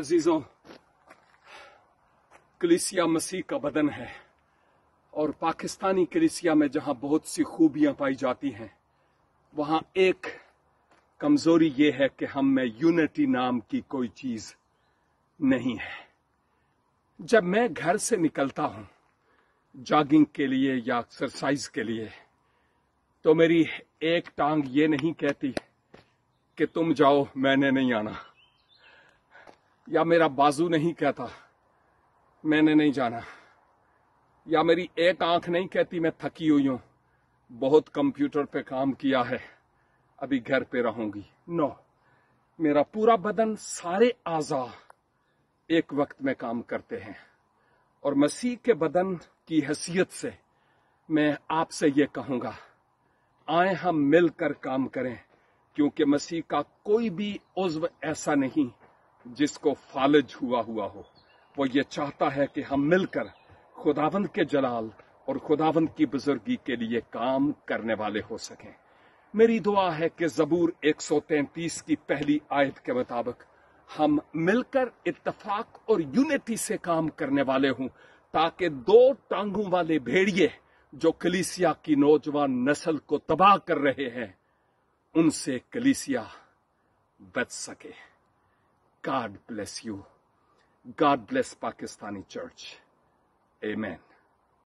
अजीजों कलिसिया मसीह का बदन है और पाकिस्तानी कलिसिया में जहां बहुत सी खूबियां पाई जाती हैं वहां एक कमजोरी ये है कि हम में यूनिटी नाम की कोई चीज नहीं है जब मैं घर से निकलता हूं जॉगिंग के लिए या एक्सरसाइज के लिए तो मेरी एक टांग ये नहीं कहती कि तुम जाओ मैंने नहीं आना या मेरा बाजू नहीं कहता मैंने नहीं जाना या मेरी एक आंख नहीं कहती मैं थकी हुई हूं बहुत कंप्यूटर पे काम किया है अभी घर पे रहूंगी नो मेरा पूरा बदन सारे आजा एक वक्त में काम करते हैं और मसीह के बदन की हैसियत से मैं आपसे ये कहूंगा आए हम मिलकर काम करें क्योंकि मसीह का कोई भी उज्व ऐसा नहीं जिसको फालिज हुआ हुआ हो वो ये चाहता है कि हम मिलकर खुदावंद के जलाल और खुदावंद की बुजुर्गी के लिए काम करने वाले हो सकें मेरी दुआ है कि जबूर 133 की पहली आयत के मुताबिक हम मिलकर इत्तफाक और यूनिटी से काम करने वाले हों ताकि दो टांगों वाले भेड़िए जो कलीसिया की नौजवान नस्ल को तबाह कर रहे हैं उनसे कलीसिया बच सके God bless you. God bless Pakistani church. Amen.